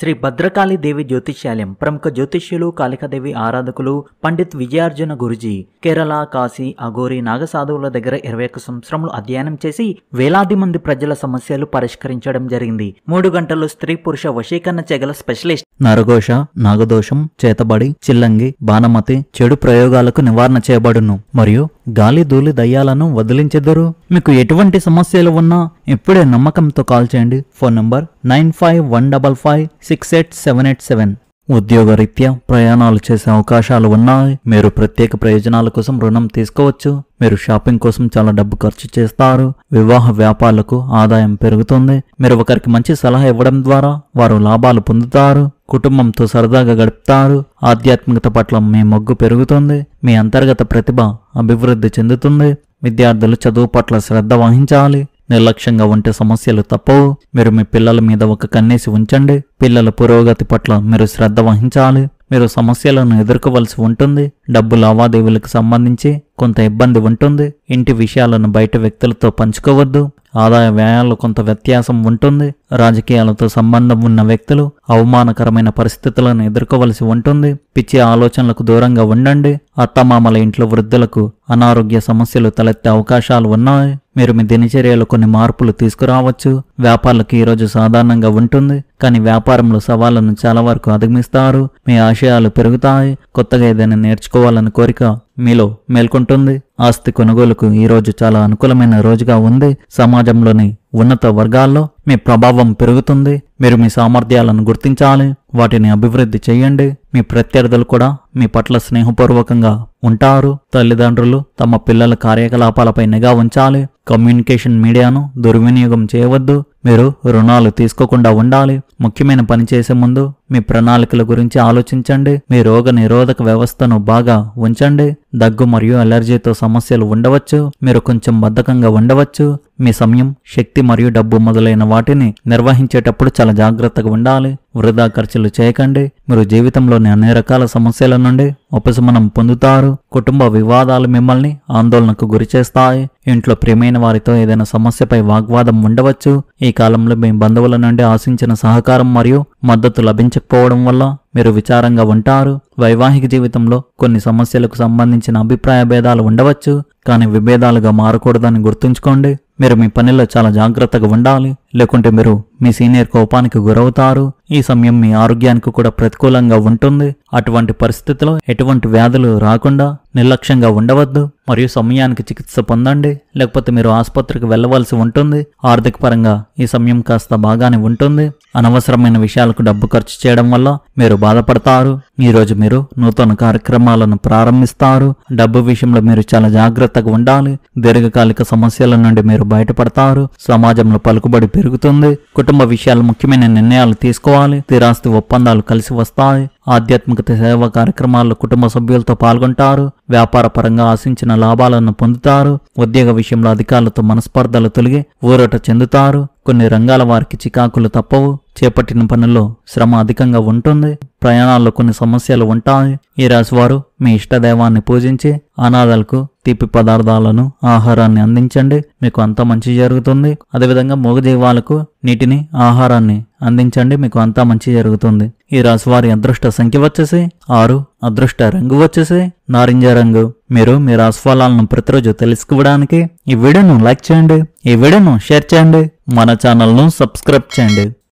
శ్రీ భద్రకాళి దేవి జ్యోతిష్యాలయం ప్రముఖ జ్యోతిష్యులు కాళికాదేవి ఆరాధకులు పండిత్ విజయార్జున గురుజీ కేరళ కాశీ అఘోరి నాగసాధువుల దగ్గర ఇరవై ఒక్క సంవత్సరములు అధ్యయనం చేసి వేలాది మంది ప్రజల సమస్యలు పరిష్కరించడం జరిగింది మూడు గంటలు స్త్రీ పురుష వశీకరణ చెగల స్పెషలిస్ట్ నరఘోష నాగదోషం చేతబడి చిల్లంగి బాణమతి చెడు ప్రయోగాలకు నివారణ చేయబడును మరియు గాలి ధూళి దయ్యాలను వదిలించెదరు మీకు ఎటువంటి సమస్యలు ఉన్నా ఇప్పుడే నమ్మకంతో కాల్ చేయండి phone number nine five one double five six eight seven eight seven ఉద్యోగరీత్యా ప్రయాణాలు చేసే అవకాశాలు ఉన్నాయి మీరు ప్రత్యేక ప్రయోజనాల కోసం రుణం తీసుకోవచ్చు మీరు షాపింగ్ కోసం చాలా డబ్బు ఖర్చు చేస్తారు వివాహ వ్యాపారాలకు ఆదాయం పెరుగుతుంది మీరు ఒకరికి మంచి సలహా ఇవ్వడం ద్వారా వారు లాభాలు పొందుతారు కుటుంబంతో సరదాగా గడుపుతారు ఆధ్యాత్మికత పట్ల మీ మొగ్గు పెరుగుతుంది మీ అంతర్గత ప్రతిభ అభివృద్ధి చెందుతుంది విద్యార్థులు చదువు పట్ల శ్రద్ధ వహించాలి నిర్లక్ష్యంగా ఉంటే సమస్యలు తప్పవు మీరు మీ పిల్లల మీద ఒక కన్నేసి ఉంచండి పిల్లల పురోగతి పట్ల మీరు శ్రద్ధ వహించాలి మీరు సమస్యలను ఎదుర్కోవలసి ఉంటుంది డబ్బు లావాదేవీలకు సంబంధించి కొంత ఇబ్బంది ఉంటుంది ఇంటి విషయాలను బయట వ్యక్తులతో పంచుకోవద్దు ఆదాయ వ్యయాల్లో కొంత వ్యత్యాసం ఉంటుంది రాజకీయాలతో సంబంధం ఉన్న వ్యక్తులు అవమానకరమైన పరిస్థితులను ఎదుర్కోవలసి ఉంటుంది పిచ్చి ఆలోచనలకు దూరంగా ఉండండి అత్తమామల ఇంట్లో వృద్ధులకు అనారోగ్య సమస్యలు తలెత్తే అవకాశాలు ఉన్నాయి మీరు మీ దినచర్యలో కొన్ని మార్పులు తీసుకురావచ్చు వ్యాపారులకు ఈరోజు సాధారణంగా ఉంటుంది కానీ వ్యాపారంలో సవాళ్లను చాలా వరకు అధిగమిస్తారు మీ ఆశయాలు పెరుగుతాయి కొత్తగా ఏదైనా నేర్చుకోవాలని కోరిక మీలో మేల్కొంటుంది ఆస్తి కొనుగోలుకు ఈరోజు చాలా అనుకూలమైన రోజుగా ఉంది సమాజంలోని ఉన్నత వర్గాల్లో మీ ప్రభావం పెరుగుతుంది మీరు మీ సామర్థ్యాలను గుర్తించాలి వాటిని అభివృద్ధి చేయండి మీ ప్రత్యర్థులు కూడా మీ పట్ల స్నేహపూర్వకంగా ఉంటారు తల్లిదండ్రులు తమ పిల్లల కార్యకలాపాలపై నిఘా ఉంచాలి కమ్యూనికేషన్ మీడియాను దుర్వినియోగం చేయవద్దు మీరు రుణాలు తీసుకోకుండా ఉండాలి ముఖ్యమైన పని చేసే ముందు మీ ప్రణాళికల గురించి ఆలోచించండి మీ రోగ నిరోధక వ్యవస్థను బాగా ఉంచండి దగ్గు మరియు అలర్జీతో సమస్యలు ఉండవచ్చు మీరు కొంచెం బద్ధకంగా ఉండవచ్చు మీ సమయం శక్తి మరియు డబ్బు మొదలైన వాటిని నిర్వహించేటప్పుడు చాలా జాగ్రత్తగా ఉండాలి వృధా ఖర్చులు చేయకండి మీరు జీవితంలోని అన్ని రకాల సమస్యల నుండి ఉపశమనం పొందుతారు కుటుంబ వివాదాలు మిమ్మల్ని ఆందోళనకు గురిచేస్తాయి ఇంట్లో ప్రియమైన వారితో ఏదైనా సమస్యపై వాగ్వాదం ఉండవచ్చు ఈ కాలంలో మీ బంధువుల నుండి ఆశించిన సహకారం మరియు మద్దతు లభించకపోవడం వల్ల మీరు విచారంగా ఉంటారు వైవాహిక జీవితంలో కొన్ని సమస్యలకు సంబంధించిన అభిప్రాయ భేదాలు ఉండవచ్చు కానీ విభేదాలుగా మారకూడదని గుర్తుంచుకోండి మీరు మీ పనిలో చాలా జాగ్రత్తగా ఉండాలి లేకుంటే మీరు మీ సీనియర్ కోపానికి గురవుతారు ఈ సమయం మీ ఆరోగ్యానికి కూడా ప్రతికూలంగా ఉంటుంది అటువంటి పరిస్థితిలో ఎటువంటి వ్యాధులు రాకుండా నిర్లక్ష్యంగా ఉండవద్దు మరియు సమయానికి చికిత్స పొందండి లేకపోతే మీరు ఆసుపత్రికి వెళ్ళవలసి ఉంటుంది ఆర్థిక పరంగా ఈ సమయం కాస్త బాగానే ఉంటుంది అనవసరమైన విషయాలకు డబ్బు ఖర్చు చేయడం వల్ల మీరు బాధపడతారు ఈరోజు మీరు నూతన కార్యక్రమాలను ప్రారంభిస్తారు డబ్బు విషయంలో మీరు చాలా జాగ్రత్తగా ఉండాలి దీర్ఘకాలిక సమస్యల నుండి మీరు బయటపడతారు సమాజంలో పలుకుబడి పెరుగుతుంది కుటుంబ విషయాలు ముఖ్యమైన నిర్ణయాలు తీసుకోవాలి స్థిరాస్తి ఒప్పందాలు కలిసి వస్తాయి ఆధ్యాత్మికత సేవా కార్యక్రమాల్లో కుటుంబ సభ్యులతో పాల్గొంటారు వ్యాపార పరంగా ఆశించిన లాభాలను పొందుతారు ఉద్యోగ విషయంలో అధికారులతో మనస్పర్ధలు తొలగి ఊరట చెందుతారు కొన్ని రంగాల వారికి చికాకులు తప్పవు చేపట్టిన పనుల్లో శ్రమ అధికంగా ఉంటుంది ప్రయాణాల్లో కొన్ని సమస్యలు ఉంటాయి ఈ రాశివారు మీ ఇష్టదైవాన్ని పూజించి అనాథాలకు తీపి పదార్థాలను ఆహారాన్ని అందించండి మీకు అంత మంచి జరుగుతుంది అదేవిధంగా మూగజీవాలకు నీటిని ఆహారాన్ని అందించండి మీకు అంతా మంచి జరుగుతుంది ఈ రాశివారి అదృష్ట సంఖ్య వచ్చేసి ఆరు అదృష్ట రంగు వచ్చేసి నారింజ రంగు మీరు మీ రాశిఫలాలను ప్రతిరోజు తెలుసుకోవడానికి ఈ వీడియోను లైక్ చేయండి ఈ వీడియోను షేర్ చేయండి మన ఛానల్ను సబ్స్క్రైబ్ చేయండి